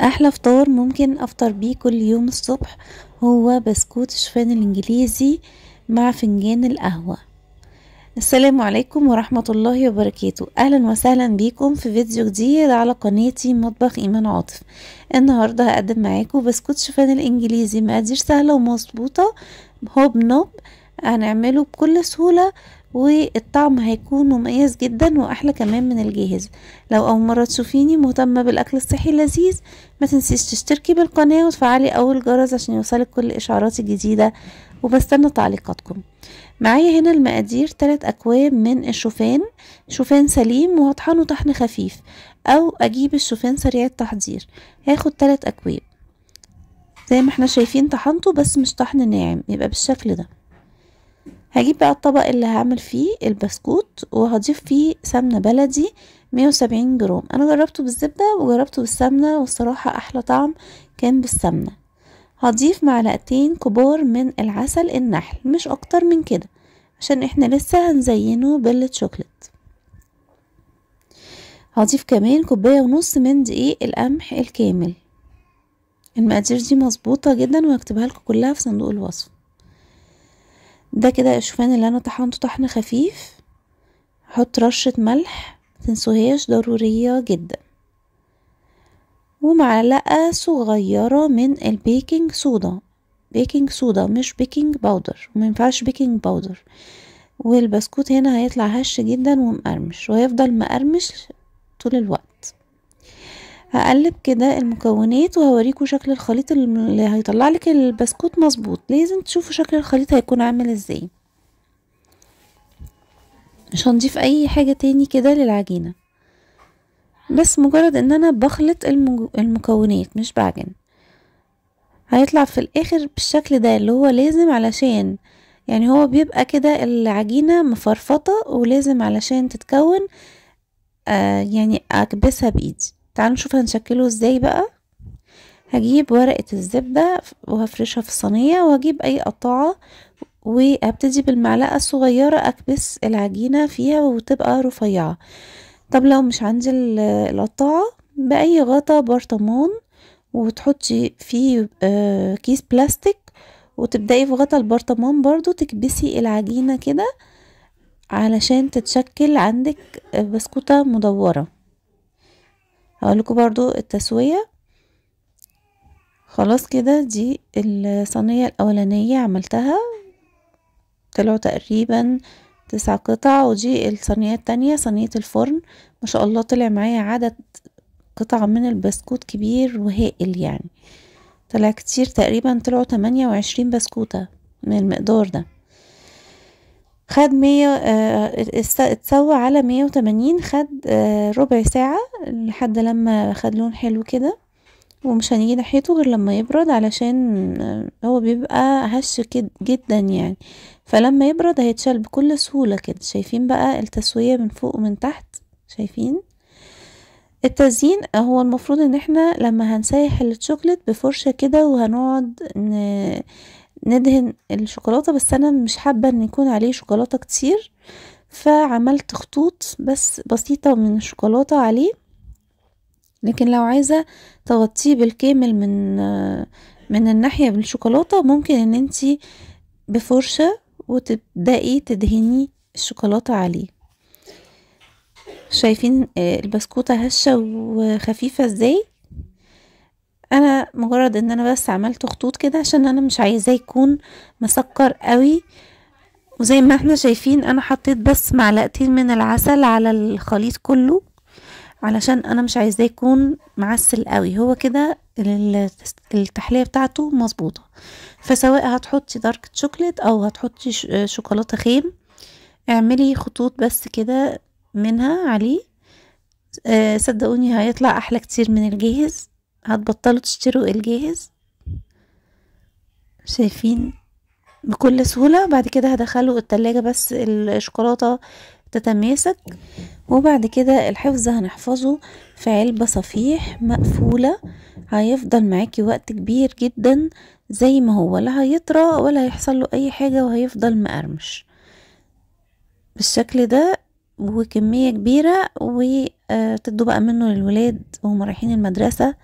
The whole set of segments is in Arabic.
احلى فطار ممكن افطر بيه كل يوم الصبح هو بسكوت شفان الانجليزي مع فنجان القهوة السلام عليكم ورحمة الله وبركاته اهلا وسهلا بيكم في فيديو جديد على قناتي مطبخ ايمان عاطف النهاردة هقدم معاكم بسكوت شوفان الانجليزي مقادير سهلة ومظبوطة هوب نوب هنعمله بكل سهولة والطعم هيكون مميز جدا واحلى كمان من الجاهز لو اول مره تشوفيني مهتمه بالاكل الصحي اللذيذ ما تنسيش تشتركي بالقناه وتفعلي اول جرس عشان يوصلك كل اشعاراتي الجديده وبستنى تعليقاتكم معايا هنا المقادير ثلاث اكواب من الشوفان شوفان سليم وهطحنه طحن خفيف او اجيب الشوفان سريع التحضير هاخد ثلاث اكواب زي ما احنا شايفين طحنته بس مش طحن ناعم يبقى بالشكل ده هجيب بقى الطبق اللي هعمل فيه البسكوت وهضيف فيه سمنة بلدي 170 جرام انا جربته بالزبدة وجربته بالسمنة والصراحة احلى طعم كان بالسمنة هضيف معلقتين كبار من العسل النحل مش اكتر من كده عشان احنا لسه هنزينه بالشوكليت هضيف كمان كوباية ونص من دقيق القمح الكامل المقادير دي مظبوطة جدا وهكتبها لكم كلها في صندوق الوصف ده كده الشوفان اللي انا طحنته طحن خفيف حط رشة ملح متنسوهاش ضرورية جدا ومعلقة صغيرة من البيكنج صودا بيكنج صودا مش بيكنج باودر ومينفعش بيكنج باودر والبسكوت هنا هيطلع هش جدا ومقرمش وهيفضل مقرمش طول الوقت هقلب كده المكونات وهوريكم شكل الخليط اللي هيطلع لك البسكوت مظبوط لازم تشوفوا شكل الخليط هيكون عامل ازاي مش هنضيف اي حاجة تاني كده للعجينة بس مجرد ان انا بخلط المكونات مش بعجن هيطلع في الاخر بالشكل ده اللي هو لازم علشان يعني هو بيبقى كده العجينة مفرفطة ولازم علشان تتكون آه يعني اكبسها بايدي تعالوا نشوف هنشكله ازاي بقى هجيب ورقة الزبدة وهفرشها في صينية وهجيب اي قطعة وابتدي بالمعلقة الصغيرة اكبس العجينة فيها وتبقى رفيعة طب لو مش عندي القطعة بأي غطا برطمان وتحطي فيه آه، كيس بلاستيك وتبدأي في غطا البرطمان برضو تكبسي العجينة كده علشان تتشكل عندك بسكوتة مدورة هقول لكم برضو التسويه خلاص كده دي الصينيه الاولانيه عملتها طلعوا تقريبا تسع قطع ودي الصينيه التانية صينيه الفرن ما شاء الله طلع معايا عدد قطع من البسكوت كبير وهائل يعني طلع كتير تقريبا طلعوا تمانية وعشرين بسكوته من المقدار ده خد مية آه، اتسوى على مية وتمانين خد آه، ربع ساعة لحد لما خد لون حلو كده ومش هنيجي ناحيته غير لما يبرد علشان آه، هو بيبقى هش جدا يعني فلما يبرد هيتشال بكل سهولة كده شايفين بقى التسوية من فوق ومن تحت شايفين التزيين هو المفروض ان احنا لما هنسيح الشوكلت بفرشة كده وهنقعد ندهن الشوكولاتة بس أنا مش حابة أن يكون عليه شوكولاتة كتير فعملت خطوط بس بسيطة من الشوكولاتة عليه لكن لو عايزة تغطيه بالكامل من من الناحية بالشوكولاتة ممكن ان انتي بفرشة وتبدأي تدهني الشوكولاتة عليه شايفين آه، البسكوتة هشة وخفيفة ازاي انا مجرد ان انا بس عملت خطوط كده عشان انا مش عايزاه يكون مسكر قوي وزي ما احنا شايفين انا حطيت بس معلقتين من العسل على الخليط كله علشان انا مش عايزاه يكون معسل قوي هو كده التحليه بتاعته مظبوطه فسواء هتحطي دارك شوكليت او هتحطي شوكولاته خيم اعملي خطوط بس كده منها عليه آه، صدقوني هيطلع احلى كتير من الجاهز هتبطلوا تشتروا الجاهز شايفين بكل سهولة بعد كده هدخله التلاجة بس الشوكولاتة تتماسك وبعد كده الحفظ هنحفظه في علبة صفيح مقفولة هيفضل معاكي وقت كبير جدا زي ما هو لا هيطرى ولا هيحصل له اي حاجة وهيفضل مقرمش بالشكل ده وكمية كبيرة وتدوا بقى منه للولاد وهم رايحين المدرسة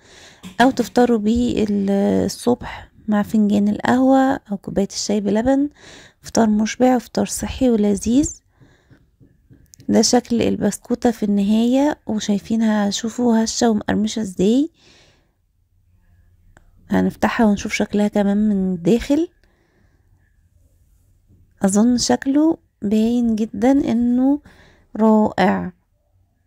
أو تفطروا بيه الصبح مع فنجان القهوة أو كوباية الشاي بلبن فطار مشبع وفطار صحي ولذيذ ده شكل البسكوتة في النهاية وشايفينها شوفوا هشة ومقرمشة ازاي هنفتحها ونشوف شكلها كمان من الداخل اظن شكله باين جدا انه رائع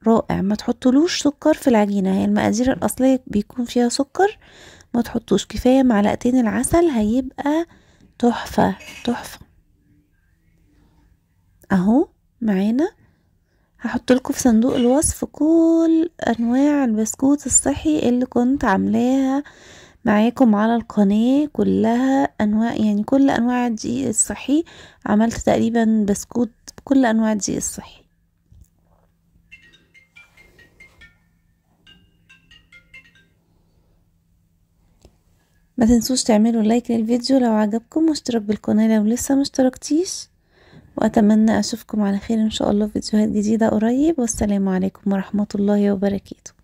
رائع ما تحطلوش سكر في العجينة هي المقادير الأصلية بيكون فيها سكر ما تحطوش كفاية معلقتين العسل هيبقى تحفة تحفة اهو معانا هحط لكم في صندوق الوصف كل انواع البسكوت الصحي اللي كنت عاملاها معاكم على القناة كلها انواع يعني كل انواع الدقيق الصحي عملت تقريبا بسكوت بكل انواع الدقيق الصحي ما تنسوش تعملوا لايك للفيديو لو عجبكم واشتراك بالقناة لو لسه مشتركتيش واتمنى اشوفكم على خير ان شاء الله في فيديوهات جديدة قريب والسلام عليكم ورحمة الله وبركاته